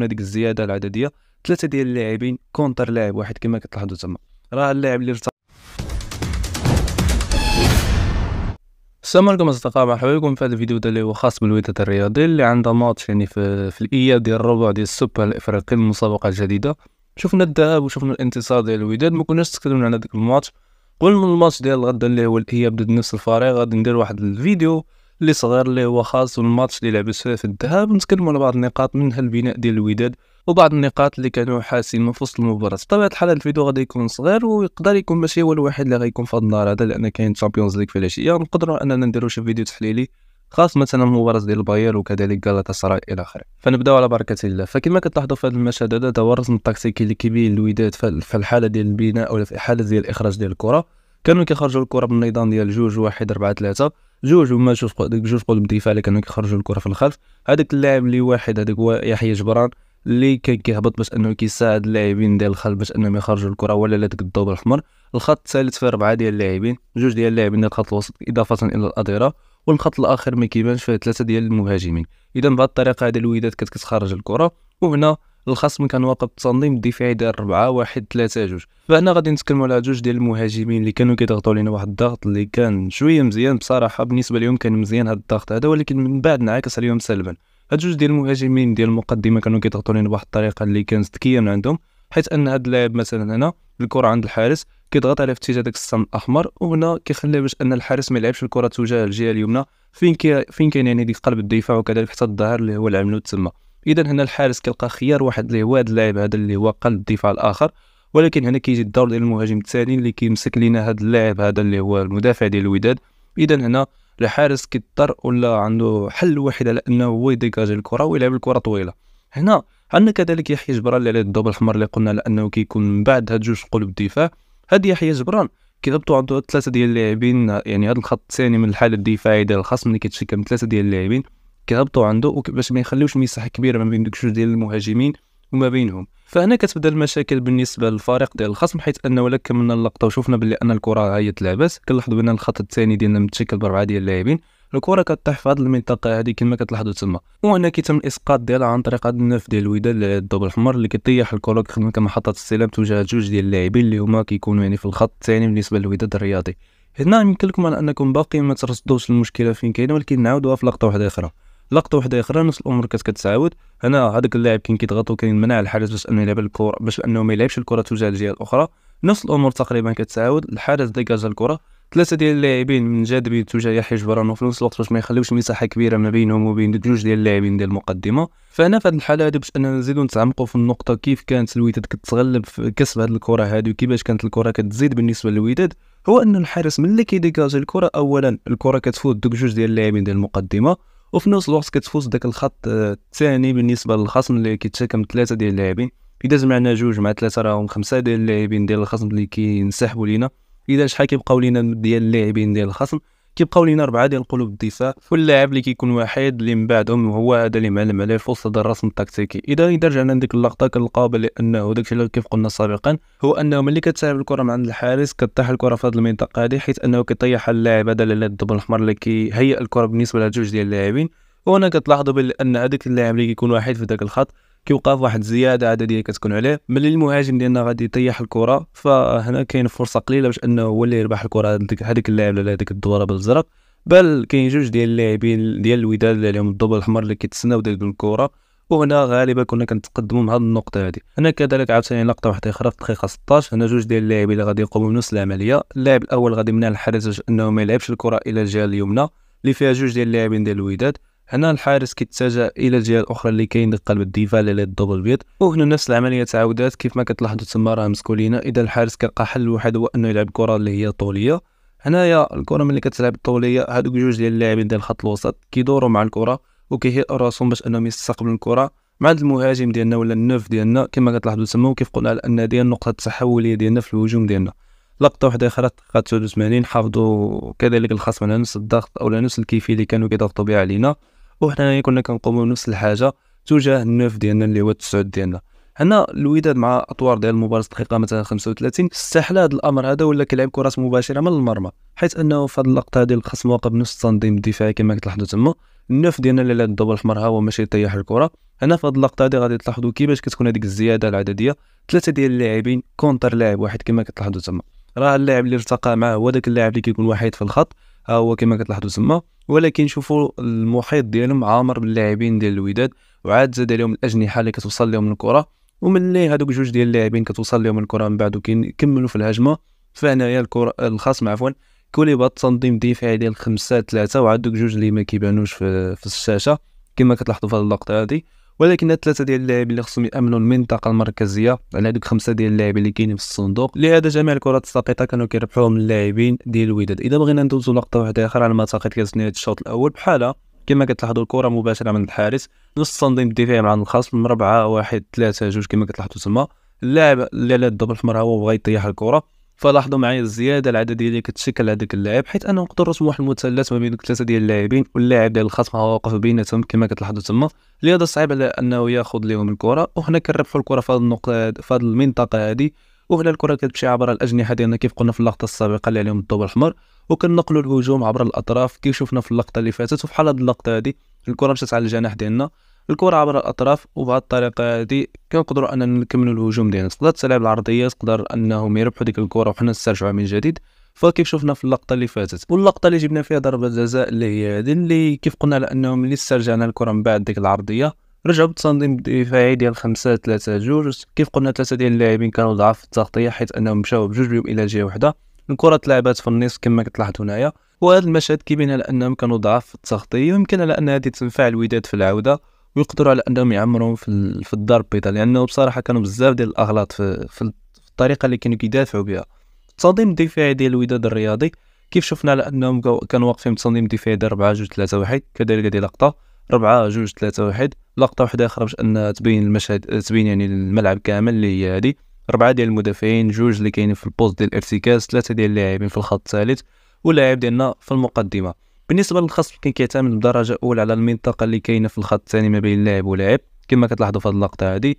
تكون هذيك الزياده العدديه ثلاثه ديال اللاعبين كونتر لاعب واحد كما كتلاحظوا تما راه اللاعب اللي السلام عليكم اصدقاء مرحبا بكم في هذا الفيديو اللي هو خاص بالوداد الرياضي اللي عنده ماتش يعني في, في الاياب ديال الربع ديال السوبر الافريقي المسابقه الجديده شفنا الذهاب وشفنا الانتصار ديال الوداد ما كناش تكلمنا على ذاك الماتش قبل من الماتش ديال غدا اللي هو الاياب ضد نفس الفريق غادي ندير واحد الفيديو اللي صغير اللي هو خاص بالماتش اللي فيه في الذهاب نتكلموا على بعض النقاط منها البناء ديال الوداد وبعض النقاط اللي كانوا حاسين من فصل المباراة بطبيعة الحال الفيديو غادي يكون صغير ويقدر يكون ماشي هو الوحيد اللي غيكون في هذا النهار هذا لان كاين تشامبيونز ليغ في العشية نقدروا اننا نديروا شي فيديو تحليلي خاص مثلا مباراة ديال الباير وكذلك غالاتاسراي الى اخره فنبداو على بركة الله فكما كتلاحظوا في هذا المشهد هذا هو الرسم التكتيكي اللي كيبين الوداد في الحالة ديال البناء ولا في الحالة ديال الاخراج ديال الكرة كانوا كيخرجوا الكرة من ديال جوج واحد 4 3 جوج وما جوج قلوب جوج قدام الدفاع اللي كانوا كيخرجوا الكره في الخلف هذاك اللاعب اللي واحد هذاك هو يحيى جبران اللي كان كيهبط باش انه كيساعد اللاعبين ديال الخلف باش انهم يخرجوا الكره ولا لا داك الضوب الاحمر الخط الثالث فيه اربعه ديال اللاعبين جوج ديال اللاعبين ديال الخط الوسط اضافه الى الاظهره والخط الاخر ما كيبانش فيه ثلاثه ديال المهاجمين اذا بهذه الطريقه هذه الوداد كانت كتخرج الكره وهنا الخصم كان واقف التنظيم الدفاعي ديال 4 1 3 2 فهنا غادي نتكلموا على جوج ديال المهاجمين اللي كانوا كيضغطوا علينا واحد الضغط اللي كان شويه مزيان بصراحه بالنسبه لهم كان مزيان هذا الضغط هذا ولكن من بعد انعكس عليهم سلبا هاد جوج ديال المهاجمين ديال المقدمه كانوا كيضغطوا علينا بواحد الطريقه اللي كانت ذكيه من عندهم حيت ان هاد اللاعب مثلا هنا الكره عند الحارس كيضغط عليها في اتجاه داك السم الاحمر وهنا كيخليها باش ان الحارس ما يلعبش الكره تجاه الجهه اليمنى فين كي فين كاين يعني ديك قلب الدفاع وكذلك حتى الظهر اللي هو العملو تما اذا هنا الحارس كيلقى خيار واحد اللي هو هذا اللاعب هذا اللي هو قلب الدفاع الاخر ولكن هنا كيجي الدور ديال المهاجم الثاني اللي كيمسك لينا هذا اللاعب هذا اللي هو المدافع ديال الوداد اذا هنا الحارس كيضطر ولا عنده حل واحد على انه هو يديكاجي الكره ويلعب الكره طويله هنا عندنا كذلك يحيى جبران اللي على الضوء الاحمر اللي قلنا لانه كيكون من بعد هاد جوج قلوب الدفاع هاد يحيى جبران كيضبطوا عنده ثلاثه ديال اللاعبين يعني هاد الخط الثاني من الحاله الدفاعيه ديال الخصم اللي كيتشكل من ثلاثه ديال اللاعبين كيهبطوا عنده باش ما يخليوش مساحه كبيره ما بين دوك جوج ديال المهاجمين وما بينهم فهنا كتبدا المشاكل بالنسبه للفريق ديال الخصم حيث انه ولا كملنا اللقطه وشفنا باللي ان الكره هي تلعبات كنلاحظوا بان الخط الثاني ديالنا متشكل بربعه ديال اللاعبين الكره كطيح في هذه المنطقه هذه كما كتلاحظوا تما وهنا كيتم الاسقاط ديالها عن طريق هذا النف ديال الوداد الدوب الاحمر اللي كيطيح الكره كخدمه كمحطه استلام توجه جوج ديال اللاعبين اللي هما كيكونوا يعني في الخط الثاني بالنسبه للوداد الرياضي هنا يمكن لكم على انكم باقي ما ترصدوش المشكله فين كاينه ولكن نعاودوها في لقطه واحده اخرى لقطه واحده اخرى نفس الامور كانت كتعاود هنا هذاك اللاعب كان كيضغط وكاين منع الحارس باش انه يلعب الكره باش انه ما يلعبش الكره توجه الجهه الاخرى نفس الامور تقريبا كتعاود الحارس ديكاج الكره ثلاثه ديال اللاعبين من جاذبيه تجاه يحيى جبران في نفس الوقت باش ما يخليوش مساحه كبيره ما بينهم وبين جوج ديال اللاعبين ديال المقدمه فهنا في هذه الحاله هذه باش اننا نزيدو نتعمقوا في النقطه كيف كانت الوداد كتغلب في كسب هذه الكره هذه وكيفاش كانت الكره كتزيد بالنسبه للوداد هو ان الحارس ملي كيديكاجي الكره اولا الكره كتفوت دوك جوج ديال اللاعبين ديال المقدمه وفي نفس الوقت كتفوز داك الخط آه، الثاني بالنسبه للخصم اللي كيتشاكم ثلاثه ديال اللاعبين اذا جمعنا جوج مع ثلاثه راهم خمسه ديال اللاعبين ديال الخصم اللي كينسحبوا لينا اذا شحال كيبقاو لينا ديال اللاعبين ديال الخصم كيبقاو لينا اربعه ديال قلوب الدفاع واللاعب اللي كيكون واحد اللي من بعدهم هو هذا اللي معلم عليه في وسط الرسم التكتيكي اذا اذا رجعنا لديك اللقطه كنلقاو بانه داك داكشي اللي كيف قلنا سابقا هو انه ملي كتسحب الكره من عند الحارس كطيح الكره في هذه المنطقه هذه حيت انه كيطيح اللاعب هذا اللي الدبل الاحمر اللي كيهيئ الكره بالنسبه لجوج ديال اللاعبين وهنا كتلاحظوا بان هذاك اللاعب اللي كيكون واحد في ذاك الخط كيوقع واحد الزياده عدديه كتكون عليه ملي المهاجم ديالنا غادي يطيح الكره فهنا كاين فرصه قليله باش انه هو اللي يربح الكره هذيك اللاعب ولا هذيك الدوره بالزرق بل كاين جوج ديال اللاعبين ديال الوداد اللي عليهم الضوء الاحمر اللي كيتسناو ديك الكره وهنا غالبا كنا كنتقدموا من هذه النقطه هذه هنا كذلك عاوتاني لقطه واحده اخرى في الدقيقه 16 هنا جوج ديال اللاعبين اللي غادي يقوموا بنفس العمليه اللاعب الاول غادي يمنع الحارس باش انه ما يلعبش الكره الى الجهه اليمنى اللي فيها جوج ديال اللاعبين ديال الوداد هنا الحارس كيتجه الى الجهه الاخرى اللي كاين قلب الدفاع اللي الدبل بيض وهنا نفس العمليه تعاودات كيف ما كتلاحظوا تما راه مسكولينا اذا الحارس كلقى حل واحد هو انه يلعب كره اللي هي طوليه هنايا الكره ملي كتلعب الطوليه هادوك جوج ديال اللاعبين ديال الخط الوسط كيدوروا مع الكره وكيهيئوا راسهم باش انهم يستقبلوا الكره مع المهاجم ديالنا ولا النوف ديالنا كما كتلاحظوا تما وكيف قلنا على ان هذه النقطه التحوليه ديالنا في الهجوم ديالنا لقطه واحده اخرى دقيقه 89 حافظوا كذلك الخصم على نفس الضغط او نفس الكيفيه اللي كانوا كيضغطوا بها علينا وحنا يعني كنا كنقوموا بنفس الحاجه تجاه النوف ديالنا اللي هو التسعود ديالنا هنا الوداد مع اطوار ديال المباراه الدقيقه مثلا 35 استحل هذا الامر هذا ولا كيلعب كرات مباشره من المرمى حيث انه في هذه اللقطه هذه الخصم واقع بنفس التنظيم الدفاعي كما كتلاحظوا تما النوف ديالنا اللي لعب الدوبل الاحمر ها هو ماشي يطيح الكره هنا في هذه اللقطه هذه غادي تلاحظوا كيفاش كتكون هذيك الزياده العدديه ثلاثه ديال اللاعبين كونتر لاعب واحد كما كتلاحظوا تما راه اللاعب اللي ارتقى معاه هو داك اللاعب اللي كيكون وحيد في الخط ها هو كما كتلاحظوا تما ولكن شوفوا المحيط ديالهم عامر باللاعبين ديال الوداد وعاد زاد عليهم الاجنحه اللي كتوصل لهم الكره وملي هذوك جوج ديال اللاعبين كتوصل لهم الكره من بعد وكيكملوا في الهجمه فهنايا الكره الخصم عفوا كوليبات تنظيم دفاعي ديال 5 3 وعاد دوك جوج اللي ما كيبانوش في, في الشاشه كما كتلاحظوا في هذه اللقطه هذه ولكن ثلاثه ديال اللاعبين اللي خصهم يامنوا المنطقه المركزيه على هذوك خمسه ديال اللاعبين اللي كاينين في الصندوق لهذا جميع الكرات الساقطه كانوا كيربحوهم اللاعبين ديال الوداد اذا بغينا ندوزو لقطه واحده اخرى على المساقط نهايه الشوط الاول بحالها كما كتلاحظوا الكره مباشره من الحارس نص تنظيم الدفاع مع الخصم 4 1 3 2 كما كتلاحظوا تما اللاعب اللي على الدبل الاحمر هو بغى يطيح الكره فلاحظوا معايا الزياده العدديه اللي كتشكل هذاك اللاعب حيت انه نقدر نرسم واحد المثلث ما بين ثلاثه ديال اللاعبين واللاعب ديال الخصم واقف بيناتهم كما كتلاحظوا تما لهذا صعيب على انه ياخذ لهم الكره وهنا كنربحوا الكره في هذه النقطه في هذه المنطقه هذه وهنا الكره كتمشي عبر الاجنحه ديالنا كيف قلنا في اللقطه السابقه اللي عليهم الضوء الاحمر وكنقلوا الهجوم عبر الاطراف كيف شفنا في اللقطه اللي فاتت وفي حال هذه اللقطه هذه الكره مشات على الجناح ديالنا الكره عبر الاطراف وبهذه الطريقه هذه كنقدروا اننا نكملوا الهجوم ديالنا تقدر تلعب العرضيه تقدر انهم يربحوا ديك الكره وحنا نسترجعوها من جديد فكيف شفنا في اللقطه اللي فاتت واللقطه اللي جبنا فيها ضربه جزاء اللي هي هذه اللي كيف قلنا لانهم ملي استرجعنا الكره من بعد ديك العرضيه رجعوا بالتنظيم الدفاعي ديال خمسة ثلاثة جوج كيف قلنا ثلاثه ديال اللاعبين كانوا ضعاف في التغطيه حيت انهم مشاو بجوج بهم الى جهه وحده الكره تلعبات في النص كما كتلاحظ هنايا وهذا المشهد كيبين على انهم كانوا ضعاف في التغطيه ويمكن على ان هذه تنفع الوداد في العوده ويقدروا على انهم يعمروا في, في الدار البيضاء لانه بصراحه كانوا بزاف ديال الاغلاط في, في الطريقه اللي كانوا كيدافعوا بها التنظيم الدفاعي ديال الوداد الرياضي كيف شفنا على انهم كانوا واقفين بتنظيم دفاعي ديال 4 2 3 1 كذلك هذه لقطه 4 2 3 1 لقطه واحده اخرى باش ان تبين المشهد تبين يعني الملعب كامل اللي هي هذه اربعه ديال المدافعين جوج اللي كاينين في البوست ديال الارتكاز ثلاثه ديال اللاعبين في الخط الثالث واللاعب ديالنا في المقدمه بالنسبه للخصم كان كيعتمد بدرجه اولى على المنطقه اللي كاينه في الخط الثاني ما بين اللاعب ولاعب كما كتلاحظوا في هذه اللقطه هذه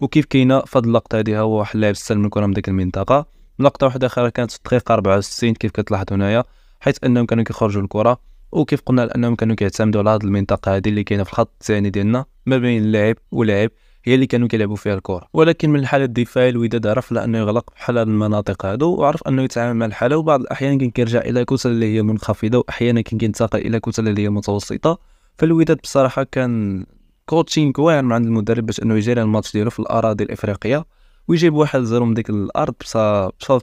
وكيف كاينه في هذه اللقطه هذه هو واحد اللاعب استلم الكره من ديك المنطقه لقطه واحده اخرى كانت في الدقيقه 64 كيف كتلاحظوا هنايا حيث انهم كانوا كيخرجوا الكره وكيف قلنا انهم كانوا كيعتمدوا على هذه المنطقه هذه اللي كاينه في الخط الثاني ديالنا ما بين اللاعب ولاعب هي اللي كانوا كيلعبوا فيها الكره ولكن من الحاله الدفاعي الوداد عرف لانه يغلق بحال هاد المناطق هادو وعرف انه يتعامل مع الحاله وبعض الاحيان كان كيرجع الى كتل اللي هي منخفضه واحيانا كان كينتقل الى كتل اللي هي متوسطه فالوداد بصراحه كان كوتشينغ واعر من عند المدرب باش انه يجري الماتش ديالو في الاراضي الافريقيه ويجيب واحد زيرو من ديك الارض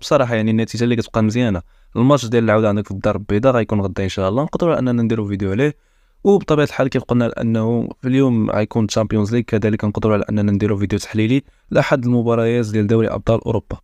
بصراحه يعني النتيجه اللي كتبقى مزيانه الماتش ديال العوده عندك في الدار البيضاء غيكون غدا ان شاء الله نقدروا اننا نديروا فيديو عليه وبطبيعه الحال كيف قلنا انه في اليوم غيكون تشامبيونز ليغ كذلك نقدروا على اننا نديروا فيديو تحليلي لاحد المباريات ديال دوري ابطال اوروبا